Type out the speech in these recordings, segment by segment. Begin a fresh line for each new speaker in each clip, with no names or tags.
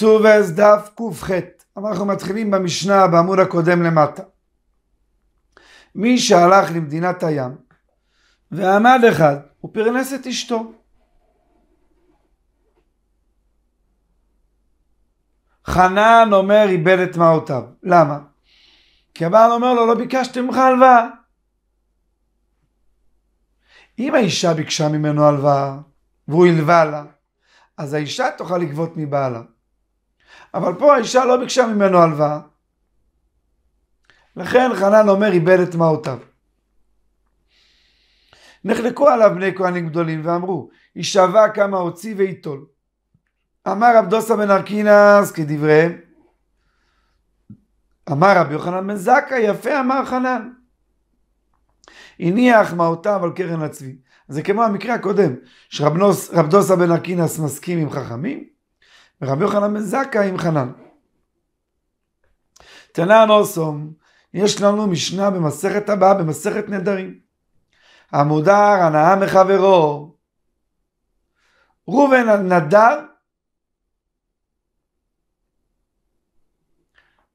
סובס דף קח. אנחנו מתחילים במשנה בעמוד הקודם למטה. מי שהלך למדינת הים ועמד אחד, הוא פרנס את אשתו. חנן אומר איבד את מעותיו. למה? כי הבעל אומר לו לא ביקשתי ממך הלוואה. אם האישה ביקשה ממנו הלוואה והוא הלווה לה, אז האישה תוכל לגבות מבעלה. אבל פה האישה לא ביקשה ממנו הלוואה. לכן חנן אומר, איבד את מעותיו. נחלקו עליו בני כהנים גדולים ואמרו, יישבע כמה הוציא וייטול. אמר רב רבדוסה בן ארקינס כדבריהם. אמר רבי יוחנן בן זכא, יפה אמר חנן. הניח מעותיו על קרן הצבי. זה כמו המקרה הקודם, שרב שרבדוסה בן ארקינס מסכים עם חכמים, רבי יוחנן בן זכאי עם חנן. תנא נוסום, יש לנו משנה במסכת הבאה, במסכת נדרים. המודר הנאה מחברו. ראובן נדר,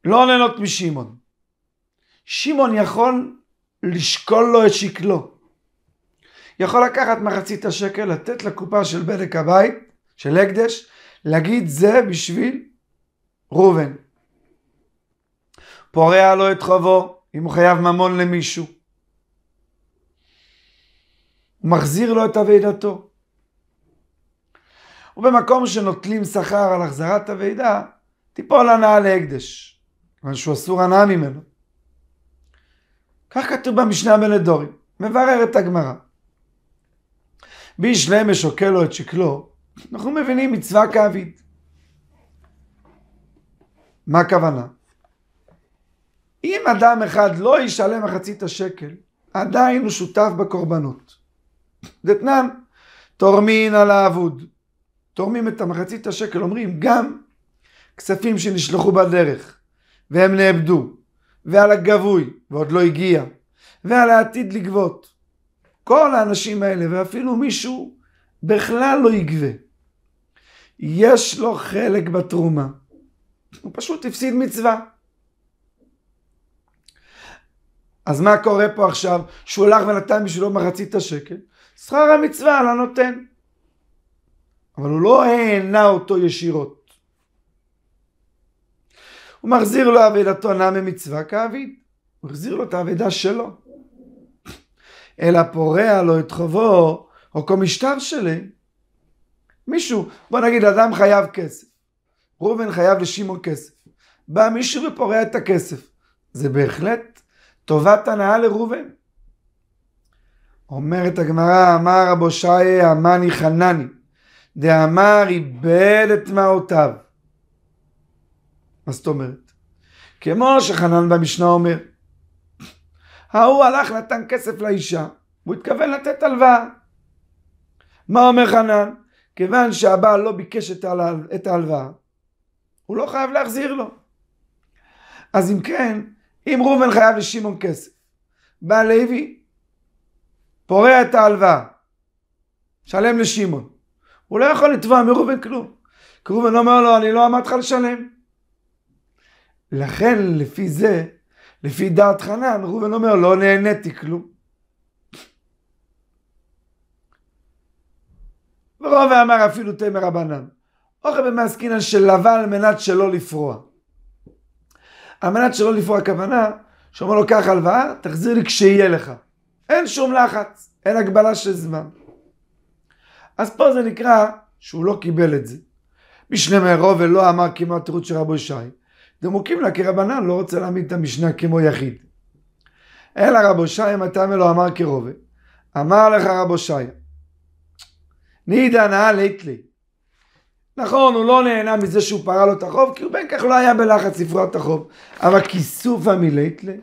לא נהנות משמעון. שמעון יכול לשקול לו את שקלו. יכול לקחת מחצית השקל, לתת לקופה של בדק הבית, של הקדש, להגיד זה בשביל ראובן. פורע לו את חובו, אם הוא חייב ממון למישהו. הוא מחזיר לו את אבידתו. ובמקום שנוטלים שכר על החזרת אבידה, תיפול הנאה להקדש, כיוון שהוא אסור הנאה ממנו. כך כתוב במשנה בנדורים, מבררת הגמרא. ביש משוקל לו את שקלו, אנחנו מבינים מצווה כאבית. מה הכוונה? אם אדם אחד לא ישלם מחצית השקל, עדיין הוא שותף בקורבנות. דתנן, תורמין על האבוד. תורמים את המחצית השקל, אומרים גם כספים שנשלחו בדרך, והם נאבדו, ועל הגבוי, ועוד לא הגיע, ועל העתיד לגבות. כל האנשים האלה, ואפילו מישהו בכלל לא יגבה. יש לו חלק בתרומה. הוא פשוט הפסיד מצווה. אז מה קורה פה עכשיו? שהוא הלך ונתן בשבילו מחצית השקל, שכר המצווה לא נותן. אבל הוא לא הענה אותו ישירות. הוא מחזיר לו אבידתו נע ממצווה כאביד. הוא החזיר לו את האבידה שלו. אלא פורע לו את חובו, או כל משטר שלם. מישהו, בוא נגיד, אדם חייב כסף. ראובן חייב לשמעון כסף. בא מישהו ופורע את הכסף. זה בהחלט טובת הנאה לראובן. אומרת הגמרא, אמר רבו שי, אמני חנני, דאמר איבד את מעותיו. מה זאת אומרת? כמו שחנן במשנה אומר, ההוא הלך נתן כסף לאישה, הוא התכוון לתת הלוואה. מה אומר חנן? כיוון שהבעל לא ביקש את ההלוואה, הוא לא חייב להחזיר לו. אז אם כן, אם ראובן חייב לשמעון כסף, בא לוי, פורע את ההלוואה, שלם לשמעון. הוא לא יכול לתבוע מראובן כלום, כי ראובן לא אומר לו, אני לא אמרתי לך לשלם. לכן, לפי זה, לפי דעת חנן, ראובן אומר, לא נהניתי כלום. ורוב האמר אפילו תמר רבנן. אוכל במעסקינן של לבן על מנת שלא לפרוע. על מנת שלא לפרוע הכוונה, שאומר לו קח הלוואה, תחזיר לי כשיהיה לך. אין שום לחץ, אין הגבלה של זמן. אז פה זה נקרא שהוא לא קיבל את זה. משנה מערו ולא אמר כמו התירוץ של רבו ישי. כי רבנן לא רוצה להעמיד את המשנה כמו יחיד. אלא רבו שי, אתה מלו אמר כרובה? אמר לך רבו שי, נידא נאה ליטלי. נכון, הוא לא נהנה מזה שהוא פרה לו את החוב, כי הוא בין כך לא היה בלחץ לפרוע את החוב. אבל כיסופה מליטלי,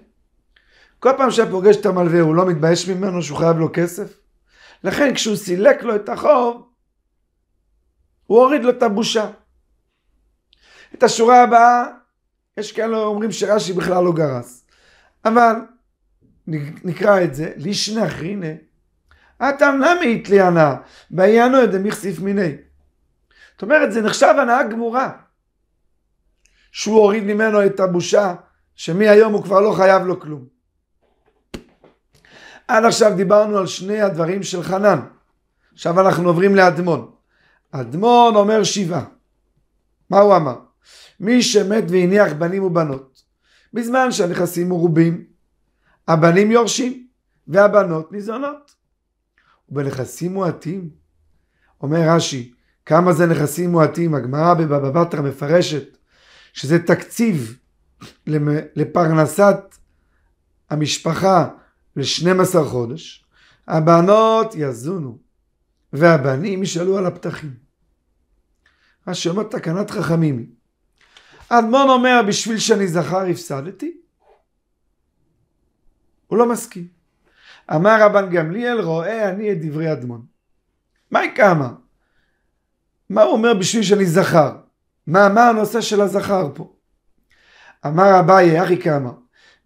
כל פעם שהיה פוגש את המלווה, הוא לא מתבייש ממנו שהוא חייב לו כסף? לכן כשהוא סילק לו את החוב, הוא הוריד לו את הבושה. את השורה הבאה, יש כאלה אומרים שרש"י בכלל לא גרס. אבל נקרא את זה, לישנח הנה הטעם למה היא תלי התליינה? בעיינו דמיכסיף מיני. זאת אומרת, זה נחשב הנאה גמורה. שהוא הוריד ממנו את הבושה, שמהיום הוא כבר לא חייב לו כלום. עד עכשיו דיברנו על שני הדברים של חנן. עכשיו אנחנו עוברים לאדמון. אדמון אומר שבעה. מה הוא אמר? מי שמת והניח בנים ובנות, בזמן שהנכסים מרובים, הבנים יורשים והבנות ניזונות. ובנכסים מועטים. אומר רש"י, כמה זה נכסים מועטים? הגמרא בבבא בתרא מפרשת שזה תקציב לפרנסת המשפחה ל-12 חודש, הבנות יזונו והבנים ישאלו על הפתחים. מה שאומר תקנת חכמים. אדמון אומר, בשביל שאני זכר הפסדתי? הוא לא מסכים. אמר רבן גמליאל, רואה אני את דברי אדמון. מהי כמה? מה הוא אומר בשביל שאני זכר? מה, מה הנושא של הזכר פה? אמר אביי, אחי כמה,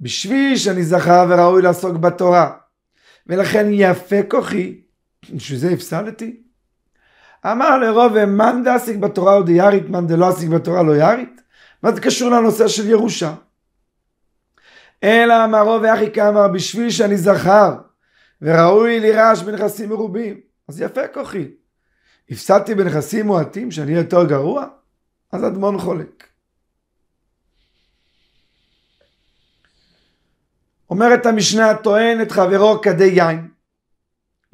בשביל שאני זכר וראוי לעסוק בתורה, ולכן יפה כוחי, בשביל זה הפסדתי. אמר לרוב, מאן דאסיק בתורה עוד יארית, מאן דלא אסיק בתורה לא יארית? מה זה קשור לנושא של ירושה? אלא אמרו ואחי כמה בשביל שאני זכר וראוי לי רעש בנכסים מרובים. אז יפה כוחי. הפסדתי בנכסים מועטים שאני יותר גרוע? אז אדמון חולק. אומרת המשנה, טוען את חברו כדי יין.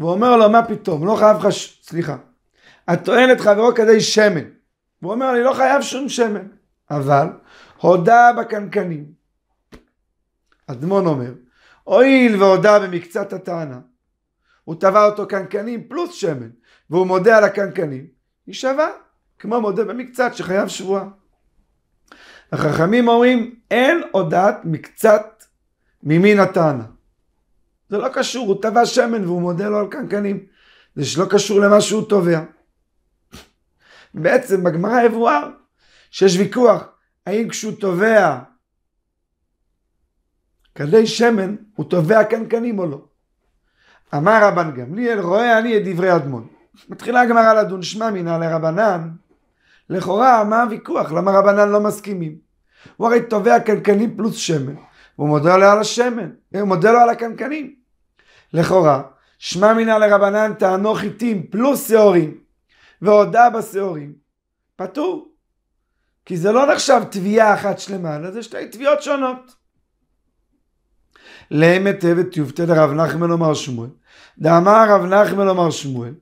אומר לו, מה פתאום, לא חייב לך, חש... סליחה. הטוען את חברו כדי שמן. והוא אומר, אני לא חייב שום שמן. אבל, הודה בקנקנים. אדמון אומר, הואיל והודה במקצת הטענה, הוא טבע אותו קנקנים פלוס שמן, והוא מודה על הקנקנים, היא שווה, כמו מודה במקצת שחייב שבועה. החכמים אומרים, אין הודעת מקצת ממין הטענה. זה לא קשור, הוא טבע שמן והוא מודה לו על קנקנים. זה שלא קשור למה שהוא תובע. בעצם בגמרא יבואר שיש ויכוח האם כשהוא תובע כדי שמן הוא תובע קנקנים או לא. אמר רבן גמליאל, רואה אני את דברי אדמון. מתחילה הגמרא לדון שמע מינא לרבנן. לכאורה, מה הוויכוח? למה רבנן לא מסכימים? הוא הרי תובע קנקנים פלוס שמן. והוא מודה לו על השמן, הוא מודה לו על הקנקנים. לכאורה, שמע מינא לרבנן טענו חיטים פלוס שעורים, והודה בשעורים, פטור. כי זה לא נחשב תביעה אחת שלמה, אלא זה שתי תביעות שונות. לאמת טבת יופתה דרב נחמן אמר שמואל. דאמר רב נחמן אמר שמואל,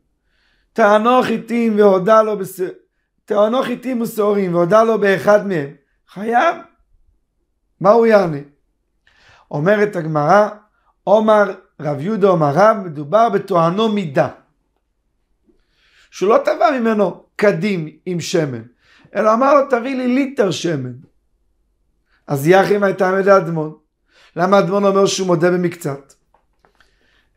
טענו חיטים והודה לו, בס... טענו חיטים ושעורים והודה לו באחד מהם, חייב. מה הוא יענה? אומרת הגמרא, עומר רב יהודה אומר רב, מדובר בטוענו מידה. שהוא לא תבע ממנו קדים עם שמן, אלא אמר לו תביא לי ליטר שמן. אז יחי מה הייתה מידת אדמון. למה אדמון אומר שהוא מודה במקצת?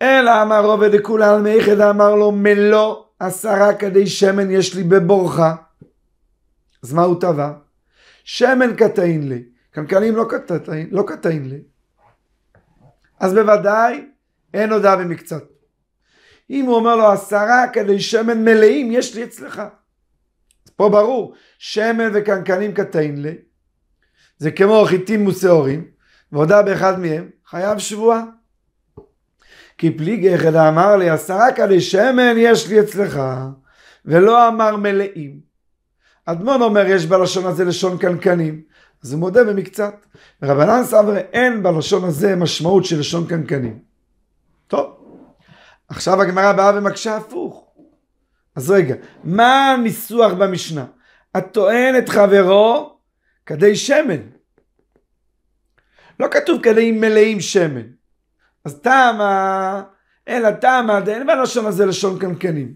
אלא אמר עובד לכולי על מיכד אמר לו מלוא עשרה כדי שמן יש לי בבורך. אז מה הוא טבע? שמן קטעין לי, קנקנים לא קטעין, לא קטעין לי. אז בוודאי אין הודעה במקצת. אם הוא אומר לו עשרה כדי שמן מלאים יש לי אצלך. פה ברור, שמן וקנקנים קטעין לי, זה כמו חיטים ושעורים והודה באחד מהם, חייב שבועה. כי פליגי אחד אמר לי, עשרה כדי שמן יש לי אצלך, ולא אמר מלאים. אדמון אומר, יש בלשון הזה לשון קנקנים, אז הוא מודה במקצת. רבנן סברי, אין בלשון הזה משמעות של לשון קנקנים. טוב, עכשיו הגמרא באה ומקשה הפוך. אז רגע, מה הניסוח במשנה? הטוען את חברו כדי שמן. לא כתוב כלים מלאים שמן. אז תמה, אלא תמה, אין בלשון הזה לשון קנקנים.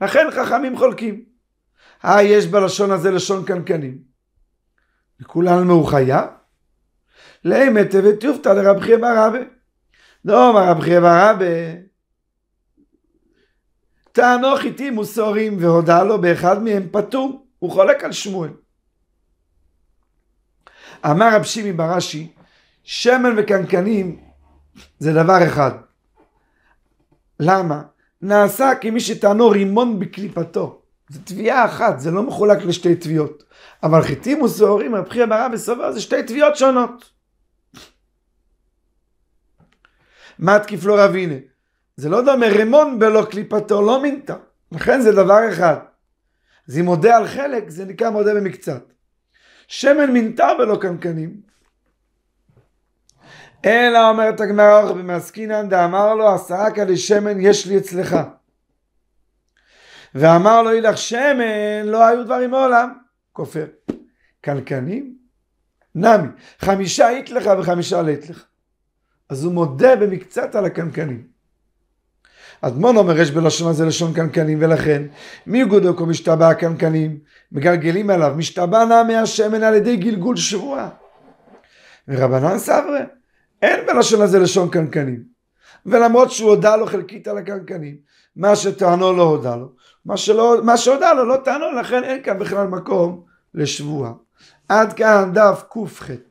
לכן חכמים חולקים. אה, יש בלשון הזה לשון קנקנים. וכולנו הוא חייב? לאמת הבאת יופתא לרב חייא בר רבי. לא, מה רב חייא בר רבי? טענו חיתים וסוהרים והודה לו באחד מהם פטור, הוא חולק על שמואל. אמר רב שימי ברש"י, שמן וקנקנים זה דבר אחד. למה? נעשה כמי שטענו רימון בקליפתו. זה תביעה אחת, זה לא מחולק לשתי תביעות. אבל חיטים וסוהרים, רב חייא ברב וסובר, זה שתי תביעות שונות. מה תקיף לא רבינה? זה לא דומה, רימון בלא קליפתו לא מינתה. לכן זה דבר אחד. אז אם מודה על חלק, זה נקרא מודה במקצת. שמן מינתה בלא קנקנים, אלא אומרת הגמרא רבי מעסקינן דאמר לו עשרה עשאקה שמן יש לי אצלך. ואמר לו אילך שמן לא היו דברים מעולם. כופר. קלקנים? נמי. חמישה אית לך וחמישה לית לך. אז הוא מודה במקצת על הקנקנים. אדמון אומר יש בלשון הזה לשון קנקנים ולכן מי גודוקו משתבע הקנקנים מגלגלים עליו משתבע נע מהשמן על ידי גלגול שבועה. ורבנן סברה אין בלשון הזה לשון קנקנים. ולמרות שהוא הודה לו חלקית על הקנקנים, מה שטענו לא הודה לו, מה, שלא, מה שהודה לו לא טענו, לכן אין כאן בכלל מקום לשבוע. עד כאן דף ק"ח.